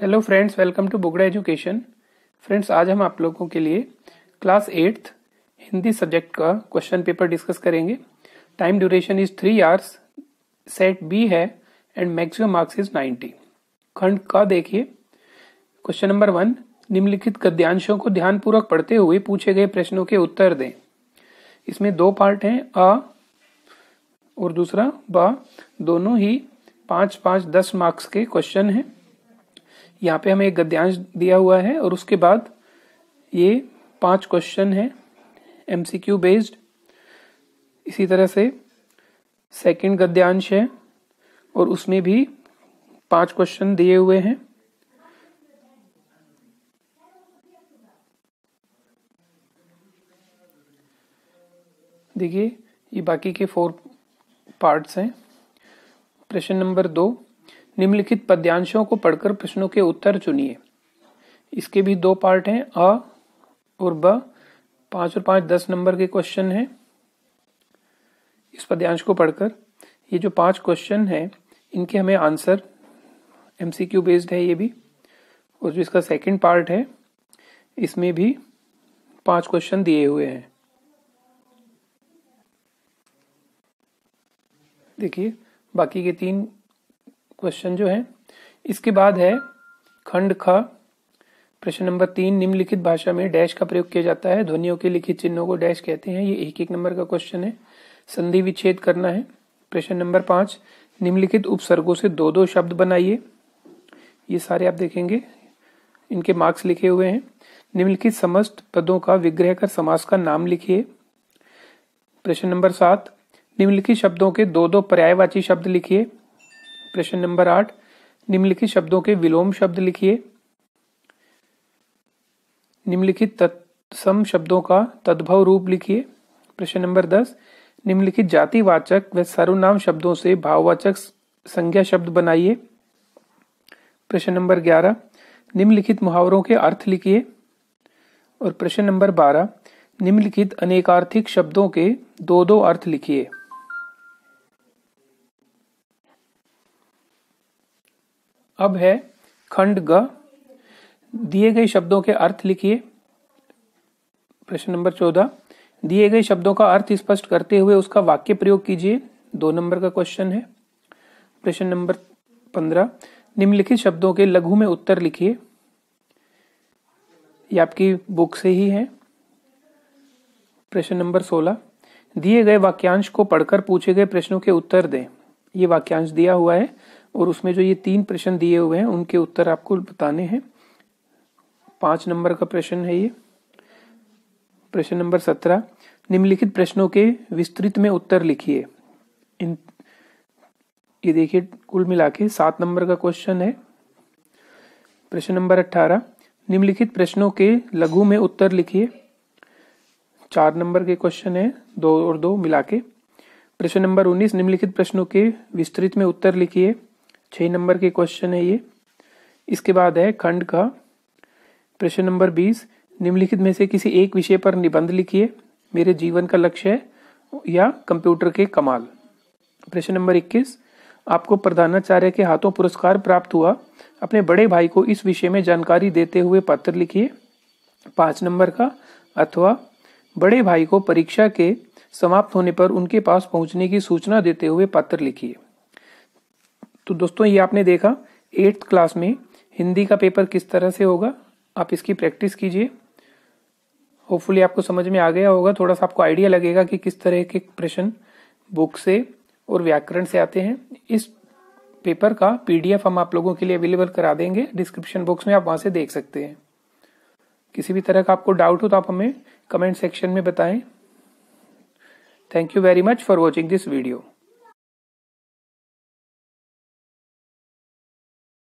hello friends welcome to Bugda education friends आज हम आप लोगों के लिए क्लास एट्थ हिंदी सब्जेक्ट का क्वेश्चन पेपर डिस्कस करेंगे time duration is three hours set B है and maximum marks is ninety खंड का देखिए क्वेश्चन नंबर वन निम्नलिखित गद्यांशों को ध्यानपूर्वक पढ़ते हुए पूछे गए प्रश्नों के उत्तर दें इसमें दो पार्ट हैं अ और दूसरा ब दोनों ही पांच पांच दस मार्क्स के क्वेश्चन हैं यहाँ पे हमें एक गद्यांश दिया हुआ है और उसके बाद ये पांच क्वेश्चन है एमसीक्यू बेस्ड इसी तरह से सेकंड गद्यांश है और उसमें भी पांच क्वेश्चन दिए हुए हैं देखिए ये बाकी के फोर पार्ट्स हैं प्रश्न नंबर दो निम्नलिखित पद्यांशों को पढ़कर प्रश्नों के उत्तर चुनिए इसके भी दो पार्ट हैं अ और ब पांच और पांच दस नंबर के क्वेश्चन हैं इस पद्यांश को पढ़कर ये जो पांच क्वेश्चन हैं इनके हमें आंसर एमसीक्यू बेस्ड है ये भी और जो इसका सेकंड पार्ट है इसमें भी पांच क्वेश्चन दिए हुए हैं देखिए बाकी के तीन क्वेश्चन जो है इसके बाद है खंड ख प्रश्न नंबर तीन निम्नलिखित भाषा में डैश का प्रयोग किया जाता है ध्वनियों के लिखित चिन्हों को डैश कहते हैं ये एक एक नंबर का क्वेश्चन है संधि विच्छेद करना है प्रश्न नंबर पांच निम्नलिखित उपसर्गों से दो दो शब्द बनाइए ये सारे आप देखेंगे इनके मार्क्स लिखे हुए हैं निम्नलिखित समस्त पदों का विग्रह कर समास का नाम लिखिए प्रश्न नंबर सात निम्नलिखित शब्दों के दो दो पर्यायवाची शब्द लिखिए प्रश्न नंबर आठ निम्नलिखित शब्दों के विलोम शब्द लिखिए निम्नलिखित तत्सम शब्दों का तद्भव रूप लिखिए प्रश्न नंबर दस निम्नलिखित जातिवाचक व सर्वनाम शब्दों से भाववाचक संज्ञा शब्द बनाइए प्रश्न नंबर ग्यारह निम्नलिखित मुहावरों के अर्थ लिखिए और प्रश्न नंबर बारह निम्नलिखित अनेकार्थिक शब्दों के दो दो अर्थ लिखिए अब है खंड ग दिए गए शब्दों के अर्थ लिखिए प्रश्न नंबर चौदह दिए गए शब्दों का अर्थ स्पष्ट करते हुए उसका वाक्य प्रयोग कीजिए दो नंबर का क्वेश्चन है प्रश्न नंबर पंद्रह निम्नलिखित शब्दों के लघु में उत्तर लिखिए यह आपकी बुक से ही है प्रश्न नंबर सोलह दिए गए वाक्यांश को पढ़कर पूछे गए प्रश्नों के उत्तर दें ये वाक्यांश दिया हुआ है और उसमें जो ये तीन प्रश्न दिए हुए हैं उनके उत्तर आपको बताने हैं पांच नंबर का प्रश्न है ये प्रश्न नंबर सत्रह निम्नलिखित प्रश्नों के विस्तृत में उत्तर लिखिए इन ये देखिए कुल मिला के सात नंबर का क्वेश्चन है प्रश्न नंबर अट्ठारह निम्नलिखित प्रश्नों के लघु में उत्तर लिखिए चार नंबर के क्वेश्चन है दो और दो मिला के प्रश्न नंबर उन्नीस निम्नलिखित प्रश्नों के विस्तृत में उत्तर लिखिए छह नंबर के क्वेश्चन है ये इसके बाद है खंड का प्रश्न नंबर बीस निम्नलिखित में से किसी एक विषय पर निबंध लिखिए मेरे जीवन का लक्ष्य है या कंप्यूटर के कमाल प्रश्न नंबर इक्कीस आपको प्रधानाचार्य के हाथों पुरस्कार प्राप्त हुआ अपने बड़े भाई को इस विषय में जानकारी देते हुए पत्र लिखिए पांच नंबर का अथवा बड़े भाई को परीक्षा के समाप्त होने पर उनके पास पहुंचने की सूचना देते हुए पत्र लिखिए तो दोस्तों ये आपने देखा एट्थ क्लास में हिंदी का पेपर किस तरह से होगा आप इसकी प्रैक्टिस कीजिए होपफुली आपको समझ में आ गया होगा थोड़ा सा आपको आइडिया लगेगा कि किस तरह के प्रश्न बुक से और व्याकरण से आते हैं इस पेपर का पीडीएफ हम आप लोगों के लिए अवेलेबल करा देंगे डिस्क्रिप्शन बॉक्स में आप वहां से देख सकते हैं किसी भी तरह का आपको डाउट हो तो आप हमें कमेंट सेक्शन में बताएं thank you very much for watching this video